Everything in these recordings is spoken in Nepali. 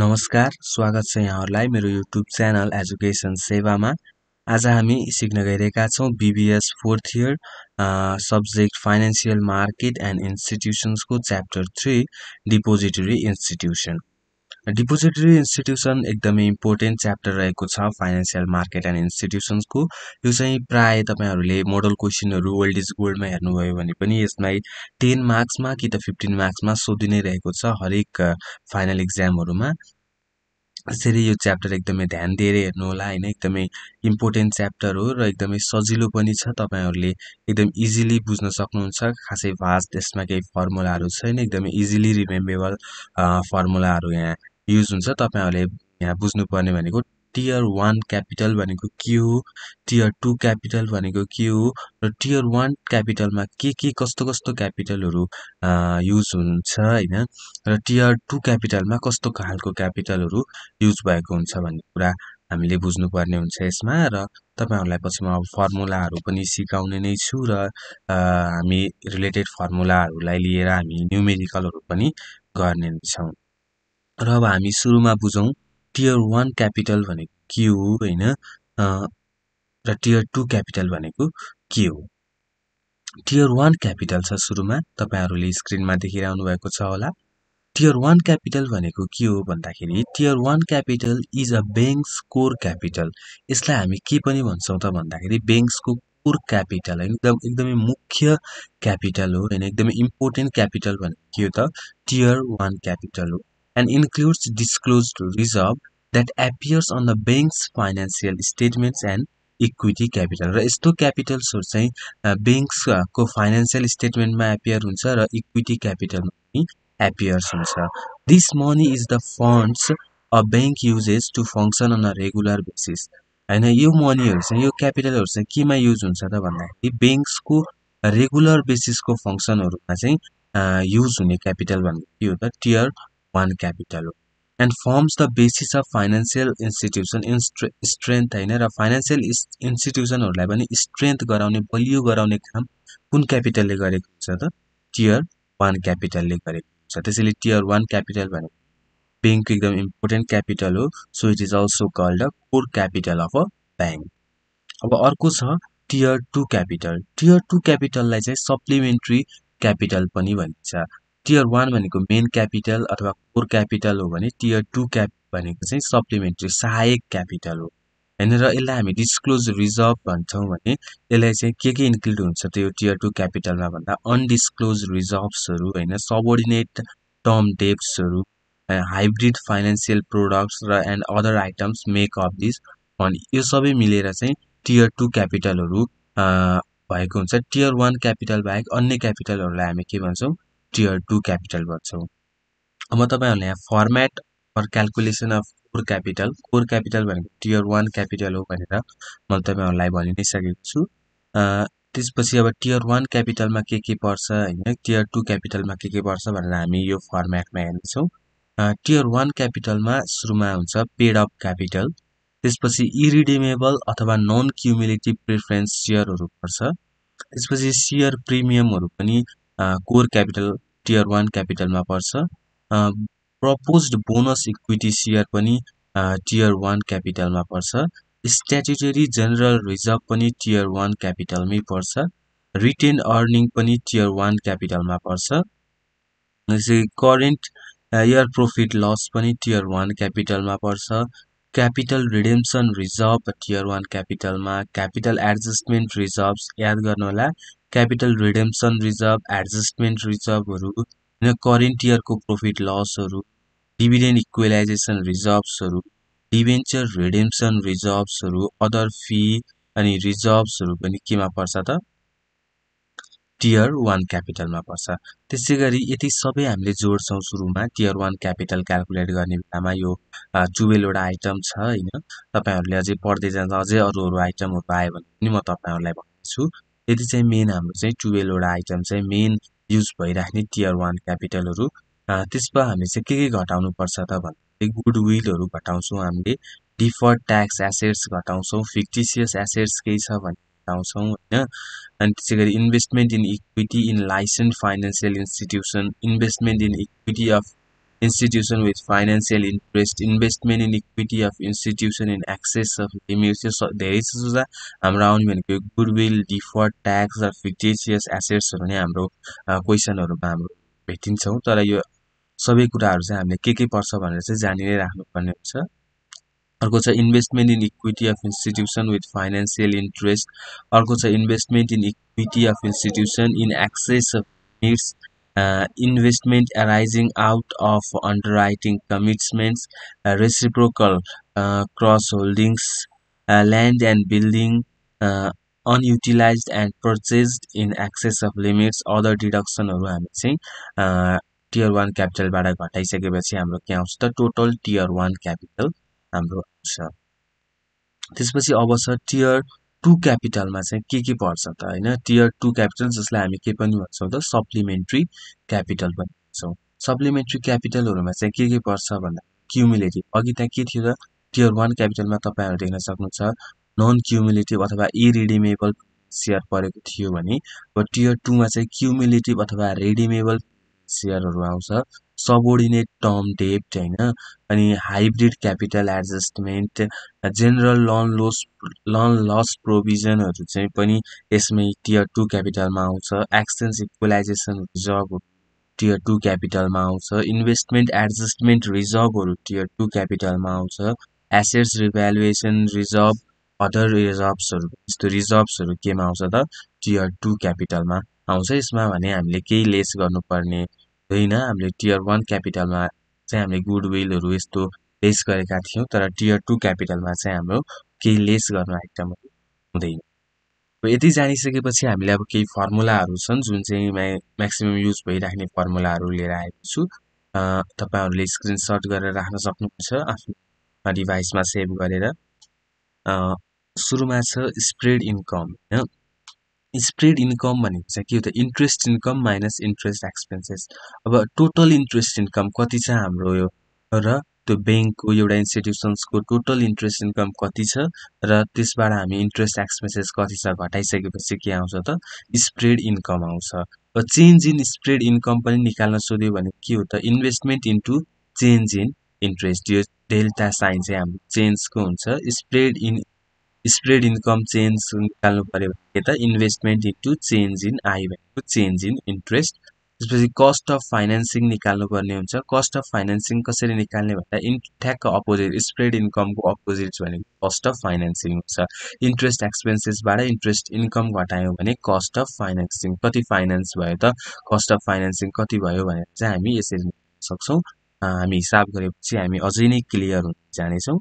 नमस्कार स्वागत छ यहाँहरूलाई मेरो युट्युब च्यानल एजुकेसन सेवामा आज हामी सिक्न गइरहेका छौँ BBS fourth year subject financial market and इन्स्टिट्युसन्सको chapter three depository institution depository institution एकदमै इम्पोर्टेन्ट च्याप्टर रहेको छ फाइनेन्सियल मार्केट एन्ड इन्स्टिट्युसन्सको यो चाहिँ प्राय तपाईँहरूले मोडल क्वेसनहरू वर्ल्ड इज गोल्डमा हेर्नुभयो भने पनि यसलाई टेन मार्क्समा कि त फिफ्टिन मार्क्समा सोधि नै रहेको छ हरेक फाइनल इक्जामहरूमा यसरी यो च्याप्टर एकदमै ध्यान दिएर हेर्नु होला होइन एकदमै इम्पोर्टेन्ट च्याप्टर हो र एकदमै सजिलो पनि छ तपाईँहरूले एकदम इजिली बुझ्न सक्नुहुन्छ खासै भास्ट त्यसमा केही फर्मुलाहरू छैन एकदमै इजिली रिमेम्बेबल फर्मुलाहरू यहाँ युज हुन्छ तपाईँहरूले यहाँ बुझ्नुपर्ने भनेको टियर वान क्यापिटल भनेको के हो टियर टू क्यापिटल भनेको के हो र टियर वान क्यापिटलमा के के कस्तो कस्तो क्यापिटलहरू युज हुन्छ होइन र टियर टू क्यापिटलमा कस्तो खालको क्यापिटलहरू युज भएको हुन्छ भन्ने कुरा हामीले बुझ्नुपर्ने हुन्छ यसमा र तपाईँहरूलाई पछि म अब फर्मुलाहरू पनि सिकाउने नै छु र हामी रिलेटेड फर्मुलाहरूलाई लिएर हामी न्युमेरिकलहरू पनि गर्ने नै छौँ र अब हामी सुरुमा बुझौँ टियर वान क्यापिटल भनेको के हो होइन र टियर टू क्यापिटल भनेको के हो टियर वान क्यापिटल छ सुरुमा तपाईँहरूले स्क्रिनमा देखिरहनु भएको छ होला टियर वान क्यापिटल भनेको के हो भन्दाखेरि tier one capital is a bank's core capital यसलाई हामी के पनि भन्छौँ त भन्दाखेरि ब्याङ्क्सको कोर क्यापिटल होइन एकदम एकदमै मुख्य क्यापिटल हो होइन एकदमै इम्पोर्टेन्ट क्यापिटल भनेको के हो त टियर वान क्यापिटल हो and includes disclosed reserve that appears on the bank's financial statements and equity capital र यस्तो क्यापिटल्सहरू चाहिँ ब्याङ्क्सको फाइनेन्सियल स्टेटमेन्टमा एपियर हुन्छ र इक्विटी क्यापिटलमा पनि एपियर्स हुन्छ this money is the funds a bank uses to function on a regular basis होइन यो मनीहरू चाहिँ यो क्यापिटलहरू चाहिँ केमा युज हुन्छ त भन्दाखेरि ब्याङ्क्सको रेगुलर बेसिसको फङ्सनहरूमा चाहिँ युज हुने क्यापिटल भनेको के हो त टियर वान क्यापिटल हो and forms the basis of financial institution इन्स्ट्रे स्ट्रेन्थ होइन र फाइनेन्सियल इन्स्टिट्युसनहरूलाई पनि स्ट्रेन्थ गराउने बलियो गराउने काम कुन क्यापिटलले गरेको हुन्छ त टियर वान क्यापिटलले गरेको हुन्छ त्यसैले टियर वान क्यापिटल भनेको ब्याङ्क एकदम इम्पोर्टेन्ट क्यापिटल हो so it is also called a core capital of a bank अब अर्को छ tier two capital tier two क्यापिटललाई चाहिँ सप्लिमेन्ट्री क्यापिटल पनि भनिन्छ टियर वान भनेको मेन क्यापिटल अथवा कोर क्यापिटल हो भने टियर टू क्याप भनेको चाहिँ सप्लिमेन्ट्री सहायक क्यापिटल हो होइन र यसलाई हामी डिस्क्लोज रिजर्भ भन्छौँ भने यसलाई चाहिँ के के इन्क्लुड हुन्छ त्यो टियर टू क्यापिटलमा भन्दा अनडिस्क्लोज रिजर्भ्सहरू होइन सबोर्डिनेट टर्म डेप्सहरू हाइब्रिड फाइनेन्सियल प्रोडक्ट्स र and other items make up this अनि यो सबै मिलेर चाहिँ टियर टू क्यापिटलहरू भएको हुन्छ टियर वान क्यापिटल बाहेक अन्य क्यापिटलहरूलाई हामी के भन्छौँ टियर टू क्यापिटल गर्छौँ म तपाईँहरूलाई यहाँ format for calculation of core capital core capital भनेको टियर वान क्यापिटल हो भनेर मैले तपाईँहरूलाई भनि नै सकेको छु त्यसपछि अब टियर वान क्यापिटलमा के के पर्छ होइन टियर टू क्यापिटलमा के के पर्छ भनेर हामी यो फर्मेटमा हेर्नेछौँ टियर वान क्यापिटलमा सुरुमा हुन्छ पेड अप क्यापिटल त्यसपछि इरिडिमेबल अथवा नन क्युमिलेटिभ प्रिफरेन्स सियरहरू पर्छ त्यसपछि सियर प्रिमियमहरू पनि कोर क्यापिटल टियर वान क्यापिटलमा पर्छ प्रपोज्ड बोनस इक्विटी सेयर पनि टियर वान क्यापिटलमा पर्छ स्ट्याटुटरी जेनरल रिजर्भ पनि टियर वान क्यापिटलमै पर्छ रिटेन अर्निङ पनि टियर वान क्यापिटलमा पर्छ जस्तै करेन्ट इयर प्रोफिट लस पनि टियर वान क्यापिटलमा पर्छ capital redemption reserve tier one क्यापिटलमा क्यापिटल एडजस्टमेन्ट रिजर्भ याद गर्नु होला क्यापिटल रिडेम्सन रिजर्भ एडजस्टमेन्ट रिजर्भहरू होइन करेन्ट इयरको प्रफिट लसहरू डिभिडेन्ड इक्वेलाइजेसन रिजर्भ्सहरू डिभेन्चर रिडेम्सन रिजर्भ्सहरू अदर फी अनि रिजर्भ्सहरू पनि केमा पर्छ त टियर वान क्यापिटलमा पर्छ त्यसै गरी यति सबै हामीले जोड्छौँ सुरुमा टियर वान क्यापिटल क्यालकुलेट गर्ने बेलामा यो टुवेल्भवटा आइटम छ होइन तपाईँहरूले अझै पढ्दै जाँदा अझै अरू अरू आइटमहरू आयो भने पनि म तपाईँहरूलाई भन्दछु यदि चाहिँ मेन हाम्रो चाहिँ टुवेल्भवटा आइटम चाहिँ मेन युज भइराख्ने टियर वान क्यापिटलहरू त्यसमा हामी चाहिँ के के घटाउनुपर्छ त भन्दाखेरि गुडविलहरू घटाउँछौँ हामीले डिफर्ड ट्याक्स एसेट्स घटाउँछौँ फिक्टिसियस एसेट्स केही छ भने घटाउँछौँ होइन अनि त्यसै गरी investment in equity in licence financial institution investment in equity of institution with financial interest investment in equity of institution in excess of limit चाहिँ धेरै छ हाम्रो आउने भनेको गुडविल डिफर ट्याक्स र फिक्टिसियस एसेट्सहरू नै हाम्रो क्वेसनहरूमा हाम्रो भेटिन्छौँ तर यो सबै कुराहरू चाहिँ हामीले के के पर्छ भनेर चाहिँ जानि नै राख्नुपर्ने हुन्छ अर्को छ investment in equity of institution with financial interest अर्को छ investment in equity of institution in excess of needs Uh, investment arising out of underwriting commitments, uh, reciprocal uh, cross holdings, land and building. unutilized and purchased in excess of limits other deduction or i'm saying tier one capital but i got i say i'm looking at the total tier one capital i'm sure this was the tier two क्यापिटलमा चाहिँ के के पर्छ त होइन टियर टू क्यापिटल जसलाई हामी के पनि भन्छौँ त सप्लिमेन्ट्री क्यापिटल पनि भन्छौँ सप्लिमेन्ट्री क्यापिटलहरूमा चाहिँ के के पर्छ भन्दा क्युमुलेटिभ अघि त्यहाँ के थियो त टियर वान क्यापिटलमा तपाईँहरू देख्न सक्नुहुन्छ नन क्युमुलेटिभ अथवा इरिडिमेबल सेयर परेको थियो भने अब टियर टूमा चाहिँ क्युमुलेटिभ अथवा रिडिमेबल सेयरहरू आउँछ सबोर्डिनेट टर्म डेप्ट होइन अनि hybrid capital adjustment general loan loss loan loss प्रोभिजनहरू चाहिँ पनि यसमै टियर टू क्यापिटलमा आउँछ एक्सचेन्ज इक्वलाइजेसन रिजर्भहरू टियर टू क्यापिटलमा आउँछ इन्भेस्टमेन्ट एडजस्टमेन्ट रिजर्भहरू टियर टू क्यापिटलमा आउँछ एसेट्स रिभ्यालुएसन रिजर्भ अदर रिजर्भ्सहरू यस्तो रिजर्भ्सहरू केमा आउँछ त टियर टू क्यापिटलमा आउँछ यसमा भने हामीले केही लेस गर्नुपर्ने होइन हामीले टियर वान क्यापिटलमा चाहिँ हामीले गुडविलहरू यस्तो लेस गरेका थियौँ तर टियर टू क्यापिटलमा चाहिँ हाम्रो केही लेस गर्न एकदम हुँदैन यति जानिसकेपछि हामीले अब केही फर्मुलाहरू छन् जुन चाहिँ म्याक्सिमम् युज भइराख्ने फर्मुलाहरू लिएर आएको छु तपाईँहरूले स्क्रिनसट गरेर राख्न सक्नुहुन्छ आफ्नो डिभाइसमा सेभ गरेर सुरुमा छ स्प्रेड इन्कम होइन स्प्रेड इन्कम भनेको चाहिँ के हो त interest income minus interest expenses अब टोटल इन्ट्रेस्ट इन्कम कति छ हाम्रो यो र त्यो ब्याङ्कको एउटा इन्स्टिट्युसन्सको टोटल इन्ट्रेस्ट इन्कम कति छ र त्यसबाट हामी इन्ट्रेस्ट एक्सपेन्सेस कति छ घटाइसकेपछि के आउँछ त स्प्रेड इन्कम आउँछ र चेन्ज इन स्प्रेड इन्कम पनि निकाल्न सोध्यो भने के हो त investment into change in interest यो डेल्टा साइन चाहिँ हाम्रो चेन्जको हुन्छ spread in spread income change निकाल्नु पऱ्यो भने त investment into change in I भनेको चेन्ज इन इन्ट्रेस्ट त्यसपछि कस्ट अफ फाइनेन्सिङ निकाल्नुपर्ने हुन्छ कस्ट अफ फाइनेन्सिङ कसरी निकाल्ने भन्दा इन् ठ्याक्क अपोजिट स्प्रेड इन्कमको अपोजिट भनेको कस्ट अफ फाइनेन्सिङ हुन्छ इन्ट्रेस्ट एक्सपेन्सेसबाट इन्ट्रेस्ट इन्कम घटायौँ भने कस्ट अफ फाइनेन्सिङ कति फाइनेन्स भयो त कस्ट अफ फाइनेन्सिङ कति भयो भनेर चाहिँ हामी यसरी सक्छौँ हामी हिसाब गरेपछि हामी अझै नै क्लियर हुन जानेछौँ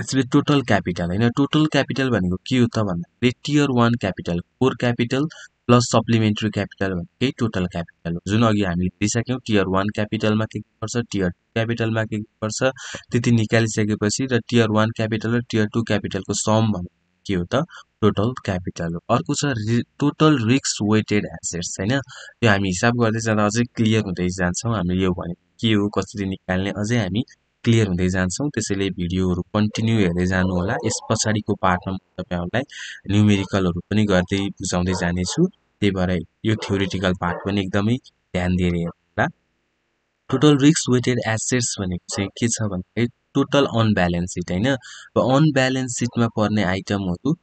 त्यसले टोटल क्यापिटल होइन टोटल क्यापिटल भनेको के हो त भन्दाखेरि tier one capital core capital plus supplementary capital भनेकै टोटल क्यापिटल हो जुन अघि हामीले दिइसक्यौँ टियर वान क्यापिटलमा के के गर्छ टियर टू क्यापिटलमा के गर्छ त्यति निकालिसकेपछि र टियर वान क्यापिटल र टियर टू क्यापिटलको सम भनेको के हो त टोटल क्यापिटल हो अर्को छ टोटल रिक्स वेटेड एसेट्स होइन त्यो हामी हिसाब गर्दै जाँदा अझै क्लियर हुँदै जान्छौँ हामीले यो भने के हो कसरी निकाल्ने अझै हामी क्लियर हुँदै जान्छौँ त्यसैले भिडियोहरू कन्टिन्यू हेर्दै जानु होला यस पछाडिको पार्टमा म तपाईँहरूलाई न्युमेरिकलहरू पनि गर्दै बुझाउँदै जानेछु त्यही भएर यो थ्योरिटिकल पार्ट पनि एकदमै ध्यान दिएर होला टोटल रिक्स वेटेड एसेट्स भनेको चाहिँ के छ भन्दाखेरि टोटल अनब्यालेन्स सिट होइन र अनब्यालेन्स सिटमा पर्ने आइटमहरू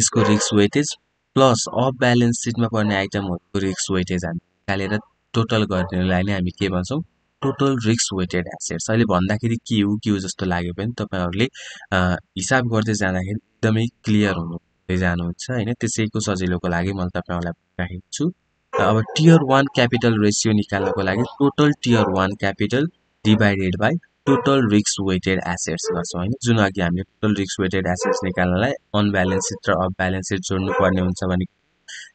त्यसको रिक्स वेटेज प्लस अफ ब्यालेन्स सिटमा पर्ने आइटमहरूको रिक्स वेटेज हामी निकालेर टोटल गर्नेलाई नै हामी के भन्छौँ टोटल रिस्क वेटेड एसेट्स अहिले भन्दाखेरि के हो के हो जस्तो लाग्यो भने तपाईँहरूले हिसाब गर्दै जाँदाखेरि एकदमै क्लियर हुनु जानुहुन्छ होइन त्यसैको सजिलोको लागि मैले तपाईँहरूलाई राखेको छु अब टियर वान क्यापिटल रेसियो निकाल्नको लागि total tier one capital divided by total रिक्स वेटेड एसेट्स गर्छौँ होइन जुन अघि हामीले टोटल रिक्स वेटेड एसेट्स निकाल्नलाई अनब्यालेन्स र अब ब्यालेन्स जोड्नुपर्ने हुन्छ भने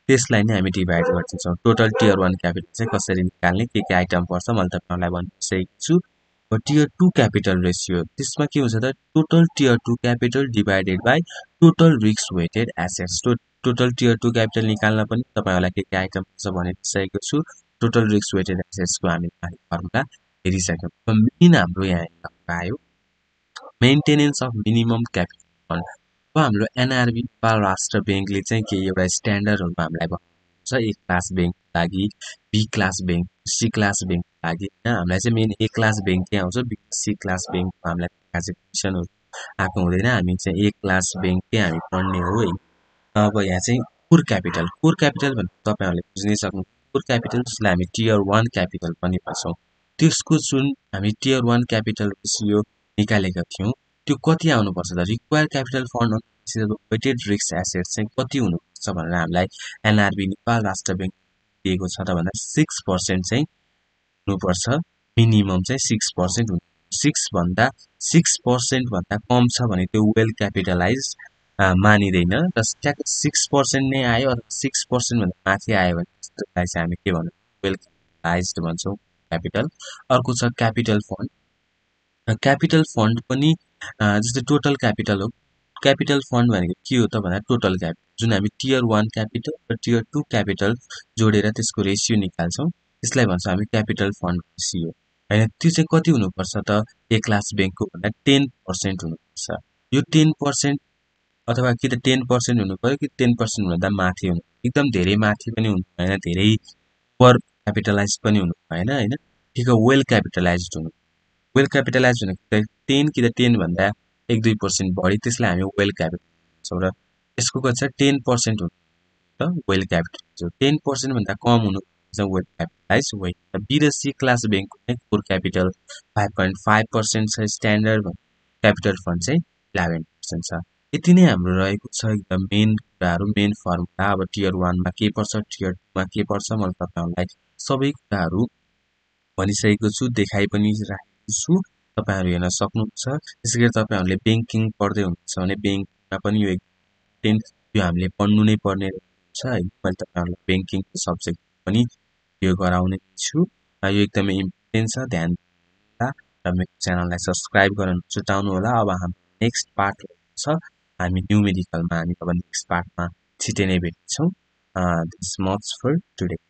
त्यसलाई नै हामी डिभाइड गर्दैछौँ टोटल टियर वान क्यापिटल चाहिँ कसरी निकाल्ने के के आइटम पर्छ मैले तपाईँहरूलाई भनिसकेको छु टियर टू क्यापिटल रेसियो त्यसमा के हुन्छ त total tier two capital divided by total risk weighted assets टो टोटल टियर टू क्यापिटल निकाल्न पनि तपाईँहरूलाई के के आइटम पर्छ भनिसकेको छु टोटल रिस्क वेटेड एसेट्सको हामी फर्मुला हेरिसक्यौँ मेन हाम्रो यहाँ आयो मेन्टेनेन्स अफ मिनिमम क्यापिटल अब हाम्रो एनआरबी नेपाल राष्ट्र ब्याङ्कले चाहिँ के एउटा स्ट्यान्डर्डहरूमा हामीलाई भन्नुहुन्छ ए क्लास ब्याङ्कको लागि B class bank C class ब्याङ्कको लागि होइन हामीलाई चाहिँ मेन ए क्लास ब्याङ्कै आउँछ बी सी क्लास ब्याङ्कमा हामीलाई क्लासिफिकेसनहरू आएको हुँदैन हामी चाहिँ ए क्लास ब्याङ्कै हामी पढ्ने हो है अब यहाँ चाहिँ कोर क्यापिटल कोर क्यापिटल भने तपाईँहरूले बुझ्नै सक्नु कोर क्यापिटल जसलाई हामी टियर वान क्यापिटल पनि भन्छौँ त्यसको जुन हामी टियर वान क्यापिटल यो निकालेका थियौँ त्यो कति आउनुपर्छ त require capital fund weighted risk asset चाहिँ कति हुनुपर्छ भनेर हामीलाई एनआरबी नेपाल राष्ट्र ब्याङ्क दिएको छ त भन्दा सिक्स पर्सेन्ट चाहिँ हुनुपर्छ मिनिमम चाहिँ सिक्स पर्सेन्ट हुनु सिक्सभन्दा सिक्स पर्सेन्टभन्दा कम छ भने त्यो वेल क्यापिटलाइज मानिँदैन र त्यहाँको सिक्स पर्सेन्ट नै आयो अथवा सिक्स पर्सेन्टभन्दा माथि आयो भने त्यसलाई चाहिँ हामी के भन्नु वेल क्यापिटलाइज भन्छौँ क्यापिटल अर्को छ क्यापिटल फन्ड क्यापिटल फन्ड पनि जस्तै टोटल क्यापिटल हो क्यापिटल फन्ड भनेको के हो त भन्दा टोटल क्याप जुन हामी टियर वान क्यापिटल र टियर टू क्यापिटल जोडेर त्यसको रेसियो निकाल्छौँ त्यसलाई भन्छौँ हामी क्यापिटल फन्ड रेसियो होइन त्यो चाहिँ कति हुनुपर्छ त ए क्लास ब्याङ्कको भन्दा टेन पर्सेन्ट हुनुपर्छ यो टेन पर्सेन्ट अथवा कि त टेन पर्सेन्ट हुनु पऱ्यो कि टेन पर्सेन्ट भन्दा माथि हुनु एकदम धेरै माथि पनि हुनु भएन धेरै पर क्यापिटलाइज पनि हुनु भएन होइन ठिक वेल क्यापिटलाइज हुनु वेल क्यापिटलाइज भनेको टेन कि त टेनभन्दा एक दुई पर्सेन्ट बढी त्यसलाई हामी वेल क्यापिटल भन्छौँ र यसको छ टेन पर्सेन्ट हुनु त वेल क्यापिटल भन्छ टेन पर्सेन्टभन्दा कम हुनु वेल क्यापिटलाइज वेल बी र सी क्लास ब्याङ्कको चाहिँ core capital five point five percent छ स्ट्यान्डर्ड क्यापिटल फन्ड चाहिँ इलेभेन पर्सेन्ट छ यति नै हाम्रो रहेको छ एकदम मेन कुराहरू मेन फर्मुला अब टियर वानमा के पर्छ टियर टूमा के पर्छ मैले तपाईँहरूलाई सबै कुराहरू भनिसकेको छु देखाइ पनि राखेको छु तपाईँहरू हेर्न सक्नुहुन्छ त्यसै गरी तपाईँहरूले ब्याङ्किङ पढ्दै हुनुहुन्छ भने ब्याङ्किङमा पनि यो एकदम यो हामीले पढ्नु नै पर्ने रहेछ है मैले तपाईँहरूलाई ब्याङ्किङको सब्जेक्ट पनि यो गराउने छु र यो एकदमै इम्पोर्टेन्ट छ ध्यान र मेरो च्यानललाई सब्सक्राइब गर्न छुटाउनु होला अब हाम्रो नेक्स्ट पार्ट छ हामी न्यु मेडिकलमा हामी अब नेक्स्ट पार्टमा छिटै नै भेट्छौँ दिस मच फर टुडे